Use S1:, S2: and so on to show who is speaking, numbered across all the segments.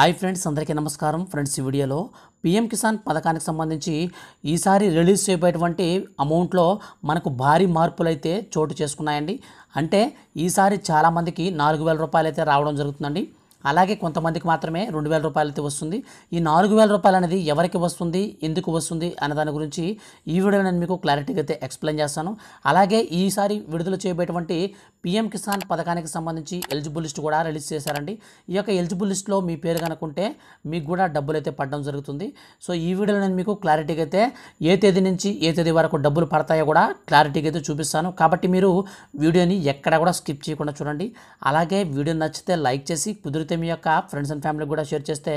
S1: hi friends అందరికీ నమస్కారం friends ఈ వీడియోలో పిఎం కిసాన్ పథకానికి సంబంధించి ఈసారి రిలీజ్ చేయబోయేటువంటి అమౌంట్లో మనకు భారీ మార్పులు అయితే చోటు చేసుకున్నాయండి అంటే ఈసారి చాలామందికి నాలుగు వేల రూపాయలు అయితే రావడం జరుగుతుందండి అలాగే కొంతమందికి మాత్రమే రెండు వేల రూపాయలైతే వస్తుంది ఈ నాలుగు వేల రూపాయలు అనేది ఎవరికి వస్తుంది ఎందుకు వస్తుంది అనే దాని గురించి ఈ వీడియో నేను మీకు క్లారిటీగా అయితే ఎక్స్ప్లెయిన్ చేస్తాను అలాగే ఈసారి విడుదల చేయబోయేటువంటి పిఎం కిసాన్ పథకానికి సంబంధించి ఎలిజిబుల్ లిస్ట్ కూడా రిలీజ్ చేశారండి ఈ యొక్క ఎలిజిబుల్ లిస్ట్లో మీ పేరు కనుక్కుంటే మీకు కూడా డబ్బులు అయితే పడడం జరుగుతుంది సో ఈ వీడియోలో నేను మీకు క్లారిటీగా అయితే ఏ తేదీ నుంచి ఏ తేదీ వరకు డబ్బులు పడతాయో కూడా క్లారిటీగా అయితే చూపిస్తాను కాబట్టి మీరు వీడియోని ఎక్కడ కూడా స్కిప్ చేయకుండా చూడండి అలాగే వీడియో నచ్చితే లైక్ చేసి కుదిరితే వీడియోనైతే మీ యొక్క ఫ్రెండ్స్ అండ్ ఫ్యామిలీకి కూడా షేర్ చేస్తే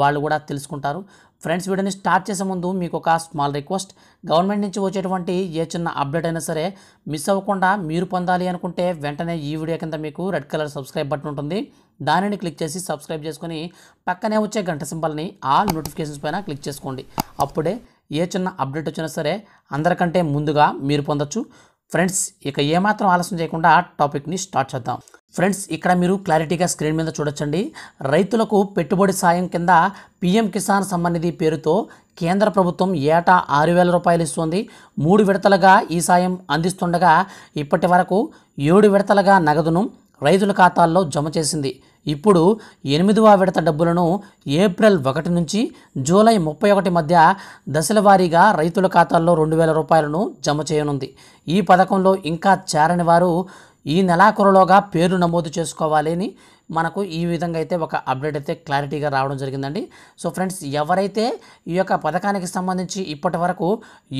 S1: వాళ్ళు కూడా తెలుసుకుంటారు ఫ్రెండ్స్ వీడియోని స్టార్ట్ చేసే ముందు మీకు ఒక స్మాల్ రిక్వెస్ట్ గవర్నమెంట్ నుంచి వచ్చేటువంటి ఏ చిన్న అప్డేట్ అయినా సరే మిస్ అవ్వకుండా మీరు పొందాలి అనుకుంటే వెంటనే ఈ వీడియో కింద మీకు రెడ్ కలర్ సబ్స్క్రైబ్ బటన్ ఉంటుంది దానిని క్లిక్ చేసి సబ్స్క్రైబ్ చేసుకొని పక్కనే వచ్చే గంట సింబల్ని ఆల్ నోటిఫికేషన్స్ పైన క్లిక్ చేసుకోండి అప్పుడే ఏ చిన్న అప్డేట్ వచ్చినా సరే అందరికంటే ముందుగా మీరు పొందొచ్చు ఫ్రెండ్స్ ఇక ఏమాత్రం ఆలస్యం చేయకుండా టాపిక్ని స్టార్ట్ చేద్దాం ఫ్రెండ్స్ ఇక్కడ మీరు క్లారిటీగా స్క్రీన్ మీద చూడొచ్చండి రైతులకు పెట్టుబడి సాయం కింద పీఎం కిసాన్ సంబంధిధి పేరుతో కేంద్ర ప్రభుత్వం ఏటా ఆరు వేల రూపాయలు ఇస్తుంది మూడు విడతలుగా ఈ సాయం అందిస్తుండగా ఇప్పటి వరకు ఏడు విడతలుగా నగదును రైతుల ఖాతాల్లో జమ చేసింది ఇప్పుడు ఎనిమిదవ విడత డబ్బులను ఏప్రిల్ ఒకటి నుంచి జూలై ముప్పై ఒకటి మధ్య దశలవారీగా రైతుల ఖాతాల్లో రెండు వేల రూపాయలను జమ చేయనుంది ఈ పథకంలో ఇంకా చేరని వారు ఈ నెలాఖరులోగా పేరు నమోదు చేసుకోవాలని మనకు ఈ విధంగా అయితే ఒక అప్డేట్ అయితే క్లారిటీగా రావడం జరిగిందండి సో ఫ్రెండ్స్ ఎవరైతే ఈ యొక్క పథకానికి సంబంధించి ఇప్పటి వరకు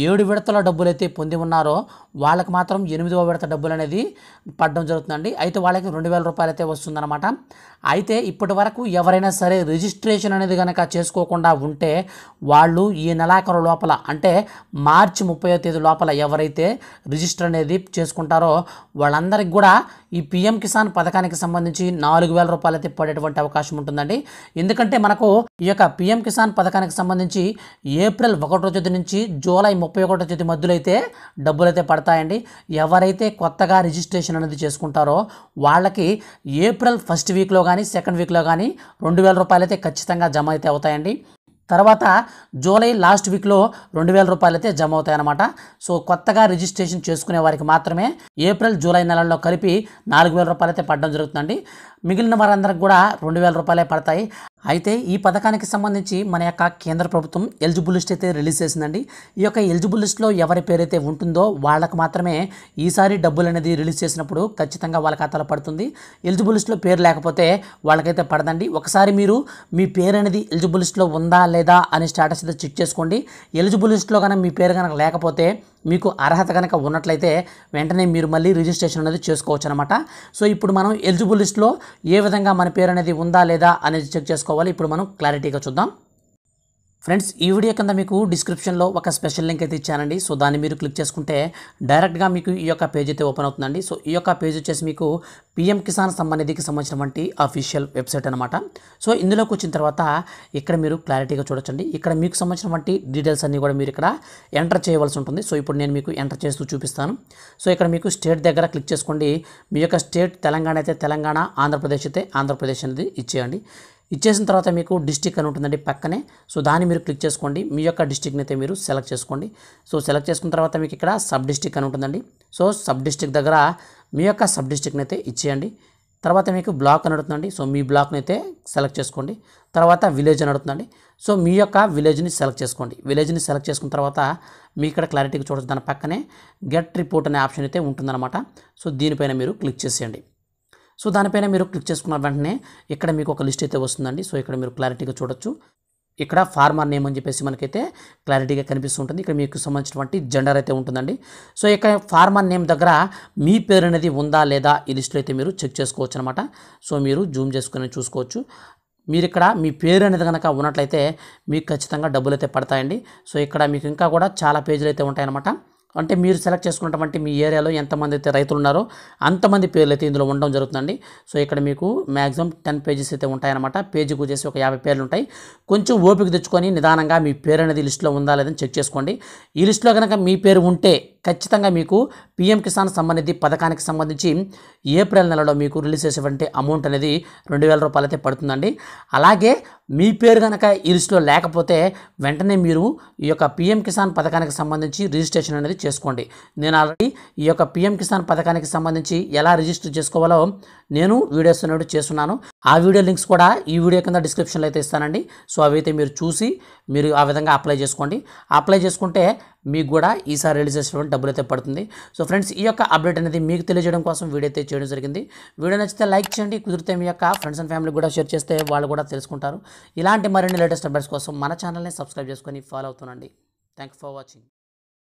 S1: ఏడు విడతల డబ్బులు అయితే పొంది ఉన్నారో వాళ్ళకి మాత్రం ఎనిమిదవ విడత డబ్బులు అనేది పడడం జరుగుతుందండి అయితే వాళ్ళకి రెండు వేల రూపాయలు అయితే వస్తుందన్నమాట అయితే ఇప్పటి వరకు ఎవరైనా సరే రిజిస్ట్రేషన్ అనేది కనుక చేసుకోకుండా ఉంటే వాళ్ళు ఈ నెలాఖరు లోపల అంటే మార్చి ముప్పై తేదీ లోపల ఎవరైతే రిజిస్టర్ అనేది చేసుకుంటారో వాళ్ళందరికీ కూడా ఈ పిఎం కిసాన్ పథకానికి సంబంధించి నాలుగు వేల రూపాయలు అయితే పడేటువంటి అవకాశం ఉంటుందండి ఎందుకంటే మనకు ఈ యొక్క పిఎం కిసాన్ పథకానికి సంబంధించి ఏప్రిల్ ఒకటో తేదీ నుంచి జూలై ముప్పై ఒకటో తేదీ మధ్యలో అయితే డబ్బులు అయితే పడతాయండి ఎవరైతే కొత్తగా రిజిస్ట్రేషన్ అనేది చేసుకుంటారో వాళ్ళకి ఏప్రిల్ ఫస్ట్ వీక్లో కానీ సెకండ్ వీక్లో కానీ రెండు వేల రూపాయలు అయితే ఖచ్చితంగా జమ అయితే అవుతాయండి తర్వాత జూలై లాస్ట్ వీక్లో రెండు వేల రూపాయలు అయితే జమ అవుతాయన్నమాట సో కొత్తగా రిజిస్ట్రేషన్ చేసుకునే వారికి మాత్రమే ఏప్రిల్ జూలై నెలల్లో కలిపి నాలుగు వేల రూపాయలు అయితే పడడం జరుగుతుందండి మిగిలిన వారందరికి కూడా రెండు వేల రూపాయలే పడతాయి అయితే ఈ పథకానికి సంబంధించి మన యొక్క కేంద్ర ప్రభుత్వం ఎలిజిబుల్ లిస్ట్ అయితే రిలీజ్ చేసిందండి ఈ యొక్క ఎలిజిబుల్ లిస్ట్లో ఎవరి పేరైతే ఉంటుందో వాళ్ళకు మాత్రమే ఈసారి డబ్బులు అనేది రిలీజ్ చేసినప్పుడు ఖచ్చితంగా వాళ్ళ ఖాతాలో పడుతుంది ఎలిజిబుల్ లిస్ట్లో పేరు లేకపోతే వాళ్ళకైతే పడదండి ఒకసారి మీరు మీ పేరు అనేది ఎలిజిబుల్ లిస్ట్లో ఉందా లేదా అనే స్టేటస్ అయితే చెక్ చేసుకోండి ఎలిజిబుల్ లిస్ట్లో కనుక మీ పేరు కనుక లేకపోతే మీకు అర్హత కనుక ఉన్నట్లయితే వెంటనే మీరు మళ్ళీ రిజిస్ట్రేషన్ అనేది చేసుకోవచ్చు అనమాట సో ఇప్పుడు మనం ఎలిజిబుల్ లిస్ట్లో ఏ విధంగా మన పేరు అనేది ఉందా లేదా అనేది చెక్ చేసుకోవాలి ఇప్పుడు మనం క్లారిటీగా చూద్దాం ఫ్రెండ్స్ ఈ వీడియో కింద మీకు డిస్క్రిప్షన్లో ఒక స్పెషల్ లింక్ అయితే ఇచ్చానండి సో దాన్ని మీరు క్లిక్ చేసుకుంటే డైరెక్ట్గా మీకు ఈ యొక్క పేజ్ అయితే ఓపెన్ అవుతుందండి సో ఈ యొక్క పేజ్ వచ్చేసి మీకు పిఎం కిసాన్ సంబంధికి సంబంధించినటువంటి అఫీషియల్ వెబ్సైట్ అనమాట సో ఇందులోకి వచ్చిన తర్వాత ఇక్కడ మీరు క్లారిటీగా చూడొచ్చండి ఇక్కడ మీకు సంబంధించినటువంటి డీటెయిల్స్ అన్నీ కూడా మీరు ఇక్కడ ఎంటర్ చేయవలసి ఉంటుంది సో ఇప్పుడు నేను మీకు ఎంటర్ చేస్తూ చూపిస్తాను సో ఇక్కడ మీకు స్టేట్ దగ్గర క్లిక్ చేసుకోండి మీ యొక్క స్టేట్ తెలంగాణ అయితే తెలంగాణ ఆంధ్రప్రదేశ్ అయితే ఆంధ్రప్రదేశ్ అనేది ఇచ్చేయండి ఇచ్చేసిన తర్వాత మీకు డిస్టిక్ అని ఉంటుందండి పక్కనే సో దాన్ని మీరు క్లిక్ చేసుకోండి మీ యొక్క డిస్టిక్ని అయితే మీరు సెలెక్ట్ చేసుకోండి సో సెలెక్ట్ చేసుకున్న తర్వాత మీకు ఇక్కడ సబ్ డిస్టిక్ అని ఉంటుందండి సో సబ్ డిస్టిక్ దగ్గర మీ యొక్క సబ్ డిస్టిక్ని అయితే ఇచ్చేయండి తర్వాత మీకు బ్లాక్ అని అడుగుతుందండి సో మీ బ్లాక్ని అయితే సెలెక్ట్ చేసుకోండి తర్వాత విలేజ్ అని అడుగుతుందండి సో మీ యొక్క విలేజ్ని సెలెక్ట్ చేసుకోండి విలేజ్ని సెలెక్ట్ చేసుకున్న తర్వాత మీ ఇక్కడ క్లారిటీకి చూడొచ్చు దాని పక్కనే గెట్ రిపోర్ట్ అనే ఆప్షన్ అయితే ఉంటుందన్నమాట సో దీనిపైన మీరు క్లిక్ చేసేయండి సో దానిపైన మీరు క్లిక్ చేసుకున్న వెంటనే ఇక్కడ మీకు ఒక లిస్ట్ అయితే వస్తుందండి సో ఇక్కడ మీరు క్లారిటీగా చూడొచ్చు ఇక్కడ ఫార్మర్ నేమ్ అని చెప్పేసి మనకైతే క్లారిటీగా కనిపిస్తుంటుంది ఇక్కడ మీకు సంబంధించినటువంటి జెండర్ అయితే ఉంటుందండి సో ఇక్కడ ఫార్మర్ నేమ్ దగ్గర మీ పేరు అనేది ఉందా లేదా ఈ లిస్టులో అయితే మీరు చెక్ చేసుకోవచ్చు అనమాట సో మీరు జూమ్ చేసుకుని చూసుకోవచ్చు మీరు ఇక్కడ మీ పేరు అనేది కనుక ఉన్నట్లయితే మీకు ఖచ్చితంగా డబ్బులు అయితే పడతాయండి సో ఇక్కడ మీకు ఇంకా కూడా చాలా పేజీలు అయితే ఉంటాయన్నమాట అంటే మీరు సెలెక్ట్ చేసుకున్నటువంటి మీ ఏరియాలో ఎంతమంది అయితే రైతులు ఉన్నారో అంతమంది పేర్లు అయితే ఇందులో ఉండడం జరుగుతుందండి సో ఇక్కడ మీకు మ్యాక్సిమం టెన్ పేజెస్ అయితే ఉంటాయన్నమాట పేజీకి వచ్చేసి ఒక యాభై పేర్లు ఉంటాయి కొంచెం ఓపిక తెచ్చుకొని నిదానంగా మీ పేరు అనేది లిస్టులో ఉందా లేదని చెక్ చేసుకోండి ఈ లిస్టులో కనుక మీ పేరు ఉంటే ఖచ్చితంగా మీకు పీఎం కిసాన్ సంబంధించి పథకానికి సంబంధించి ఏప్రిల్ నెలలో మీకు రిలీజ్ చేసేటువంటి అమౌంట్ అనేది రెండు వేల రూపాయలు అయితే పడుతుందండి అలాగే మీ పేరు కనుక ఈ లిస్టులో లేకపోతే వెంటనే మీరు ఈ యొక్క పీఎం కిసాన్ పథకానికి సంబంధించి రిజిస్ట్రేషన్ అనేది చేసుకోండి నేను ఆల్రెడీ ఈ యొక్క పిఎం కిసాన్ పథకానికి సంబంధించి ఎలా రిజిస్టర్ చేసుకోవాలో నేను వీడియోస్ అనేవి చేస్తున్నాను ఆ వీడియో లింక్స్ కూడా ఈ వీడియో కింద డిస్క్రిప్షన్లో అయితే ఇస్తానండి సో అవైతే మీరు చూసి మీరు ఆ విధంగా అప్లై చేసుకోండి అప్లై చేసుకుంటే మీకు కూడా ఈసారి రిలీజ్ చేసినటువంటి డబ్బులు అయితే పడుతుంది సో ఫ్రెండ్స్ ఈ యొక్క అప్డేట్ అనేది మీకు తెలియజేయడం కోసం వీడియో అయితే చేయడం జరిగింది వీడియో నచ్చితే లైక్ చేయండి కుదిరితే మీ యొక్క ఫ్రెండ్స్ అండ్ ఫ్యామిలీ కూడా షేర్ చేస్తే వాళ్ళు కూడా తెలుసుకుంటారు ఇలాంటి మరిన్ని లేటెస్ట్ అప్డేట్స్ కోసం మన ఛానల్ని సబ్స్క్రైబ్ చేసుకొని ఫాలో అవుతుండండి థ్యాంక్ ఫర్ వాచింగ్